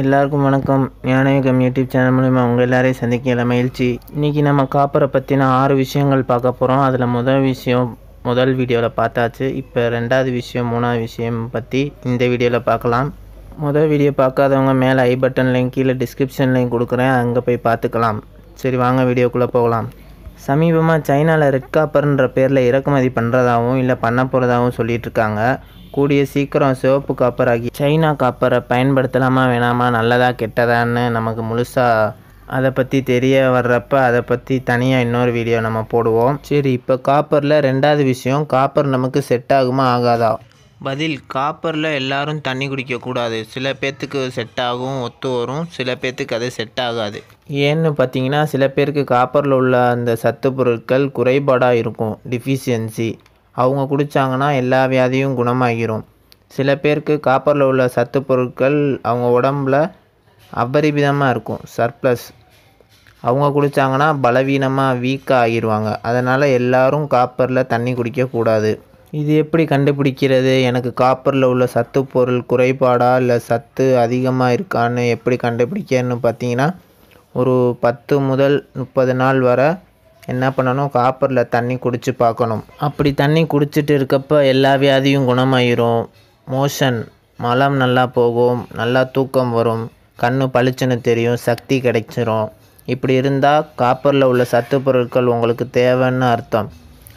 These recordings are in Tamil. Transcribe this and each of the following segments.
எல்லாருக்கும் வணக்கம் ஞானயுகம் யூடியூப் சேனல் மூலிமா அவங்க எல்லாரையும் சந்திக்கல மகிழ்ச்சி இன்றைக்கி நம்ம காப்பரை பற்றின ஆறு விஷயங்கள் பார்க்க போகிறோம் அதில் முதல் விஷயம் முதல் வீடியோவில் பார்த்தாச்சு இப்போ ரெண்டாவது விஷயம் மூணாவது விஷயம் பற்றி இந்த வீடியோவில் பார்க்கலாம் முதல் வீடியோ பார்க்காதவங்க மேலே ஐ பட்டன்லையும் கீழே டிஸ்கிரிப்ஷன்லையும் கொடுக்குறேன் அங்கே போய் பார்த்துக்கலாம் சரி வாங்க வீடியோக்குள்ளே போகலாம் சமீபமாக சைனாவில் ரெட் காப்பர்ன்ற பேரில் இறக்குமதி பண்ணுறதாகவும் இல்லை பண்ண போகிறதாகவும் சொல்லிகிட்ருக்காங்க கூடிய சீக்கிரம் சிவப்பு காப்பராகி சைனா காப்பரை பயன்படுத்தலாமா வேணாமா நல்லதா கெட்டதான்னு நமக்கு முழுசாக அதை பற்றி தெரிய வர்றப்ப அதை பற்றி தனியாக இன்னொரு வீடியோ நம்ம போடுவோம் சரி இப்போ காப்பரில் ரெண்டாவது விஷயம் காப்பர் நமக்கு செட் ஆகுமா ஆகாதா பதில் காப்பரில் எல்லாரும் தண்ணி குடிக்கக்கூடாது சில பேர்த்துக்கு செட் ஆகும் ஒத்து வரும் சில பேர்த்துக்கு அது செட் ஆகாது ஏன்னு பார்த்தீங்கன்னா சில பேருக்கு காப்பரில் உள்ள அந்த சத்து பொருட்கள் குறைபாடாக இருக்கும் டிஃபிஷியன்சி அவங்க குடித்தாங்கன்னா எல்லா வியாதியும் குணமாகிரும் சில பேருக்கு காப்பரில் உள்ள சத்து பொருட்கள் அவங்க உடம்புல அபரிமிதமாக இருக்கும் சர்ப்ளஸ் அவங்க குடித்தாங்கன்னா பலவீனமாக வீக்காக ஆகிடுவாங்க அதனால் எல்லோரும் காப்பரில் தண்ணி குடிக்கக்கூடாது இது எப்படி கண்டுபிடிக்கிறது எனக்கு காப்பரில் உள்ள சத்து பொருள் குறைபாடா இல்லை சத்து அதிகமாக இருக்கான்னு எப்படி கண்டுபிடிக்கன்னு பார்த்தீங்கன்னா ஒரு பத்து முதல் முப்பது நாள் வரை என்ன பண்ணணும் காப்பரில் தண்ணி குடித்து பார்க்கணும் அப்படி தண்ணி குடிச்சிட்டு இருக்கப்ப எல்லா வியாதியும் குணமாயிரும் மோஷன் மலம் நல்லா போகும் நல்லா தூக்கம் வரும் கண்ணு பளிச்சுன்னு தெரியும் சக்தி கிடைச்சிரும் இப்படி இருந்தால் காப்பரில் உள்ள சத்து பொருட்கள் உங்களுக்கு தேவைன்னு அர்த்தம்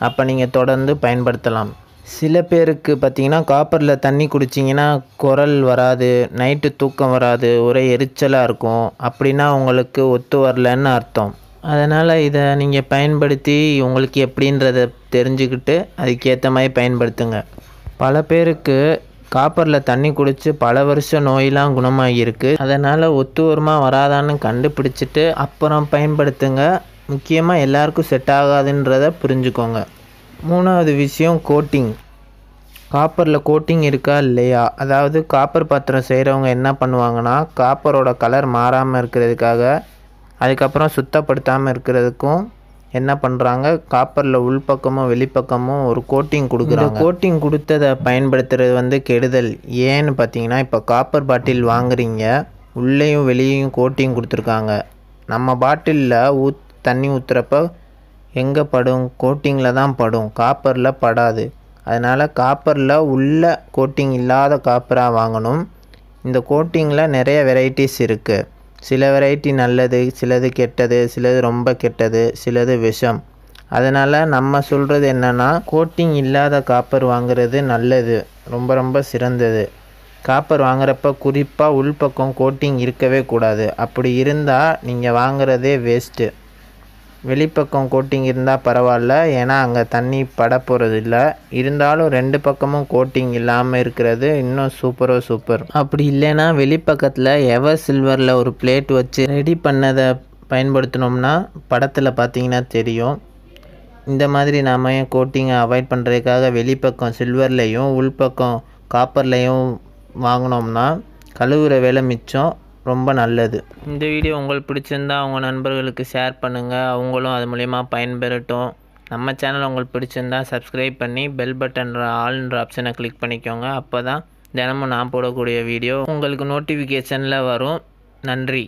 அப்போ நீங்கள் தொடர்ந்து பயன்படுத்தலாம் சில பேருக்கு பார்த்திங்கன்னா காப்பரில் தண்ணி குடிச்சிங்கன்னா குரல் வராது நைட்டு தூக்கம் வராது ஒரே எரிச்சலாக இருக்கும் அப்படின்னா உங்களுக்கு ஒத்து வரலன்னு அர்த்தம் அதனால் இதை நீங்கள் பயன்படுத்தி உங்களுக்கு எப்படின்றத தெரிஞ்சுக்கிட்டு அதுக்கேற்ற மாதிரி பயன்படுத்துங்க பல பேருக்கு காப்பரில் தண்ணி குடித்து பல வருஷம் நோயெலாம் குணமாகியிருக்கு அதனால் ஒத்துவரமாக வராதான்னு கண்டுபிடிச்சிட்டு அப்புறம் பயன்படுத்துங்க முக்கியமாக எல்லாருக்கும் செட் ஆகாதுன்றத புரிஞ்சுக்கோங்க மூணாவது விஷயம் கோட்டிங் காப்பரில் கோட்டிங் இருக்கா இல்லையா அதாவது காப்பர் பாத்திரம் செய்கிறவங்க என்ன பண்ணுவாங்கன்னா காப்பரோட கலர் மாறாமல் இருக்கிறதுக்காக அதுக்கப்புறம் சுத்தப்படுத்தாமல் இருக்கிறதுக்கும் என்ன பண்ணுறாங்க காப்பரில் உள்பக்கமும் வெளிப்பக்கமும் ஒரு கோட்டிங் கொடுக்குறாங்க கோட்டிங் கொடுத்ததை பயன்படுத்துறது வந்து கெடுதல் ஏன்னு பார்த்தீங்கன்னா இப்போ காப்பர் பாட்டில் வாங்குறீங்க உள்ளேயும் வெளியேயும் கோட்டிங் கொடுத்துருக்காங்க நம்ம பாட்டிலில் ஊத் தண்ணி ஊற்றுறப்ப எங்கே படும் கோட்டிங்கில் தான் படும் காப்பரில் படாது அதனால் காப்பரில் உள்ள கோட்டிங் இல்லாத காப்பராக வாங்கணும் இந்த கோட்டிங்கில் நிறைய வெரைட்டிஸ் இருக்குது சில வெரைட்டி நல்லது சிலது கெட்டது சிலது ரொம்ப கெட்டது சிலது விஷம் அதனால் நம்ம சொல்கிறது என்னென்னா கோட்டிங் இல்லாத காப்பர் வாங்குறது நல்லது ரொம்ப ரொம்ப சிறந்தது காப்பர் வாங்குறப்ப குறிப்பாக உள்பக்கம் கோட்டிங் இருக்கவே கூடாது அப்படி இருந்தால் நீங்கள் வாங்குறதே வேஸ்ட்டு வெளிப்பக்கம் கோட்டிங் இருந்தால் பரவாயில்ல ஏன்னா அங்கே தண்ணி பட போகிறது இல்லை இருந்தாலும் ரெண்டு பக்கமும் கோட்டிங் இல்லாமல் இருக்கிறது இன்னும் சூப்பரோ சூப்பர் அப்படி இல்லைன்னா வெளிப்பக்கத்தில் எவர் சில்வரில் ஒரு பிளேட் வச்சு ரெடி பண்ணதை பயன்படுத்தினோம்னா படத்தில் பார்த்தீங்கன்னா தெரியும் இந்த மாதிரி நாம் கோட்டிங்கை அவாய்ட் பண்ணுறதுக்காக வெளிப்பக்கம் சில்வர்லேயும் உள்பக்கம் காப்பர்லேயும் வாங்கினோம்னா கழுவுற வேலை மிச்சம் ரொம்ப நல்லது இந்த வீடியோ உங்களுக்கு பிடிச்சிருந்தா அவங்க நண்பர்களுக்கு ஷேர் பண்ணுங்கள் அவங்களும் அது மூலயமா பயன்பெறட்டும் நம்ம சேனல் உங்களுக்கு பிடிச்சிருந்தா சப்ஸ்கிரைப் பண்ணி பெல் பட்டன்ற ஆல்ன்ற ஆப்ஷனை கிளிக் பண்ணிக்கோங்க அப்போ தான் தினமும் நான் போடக்கூடிய வீடியோ உங்களுக்கு நோட்டிஃபிகேஷனில் வரும் நன்றி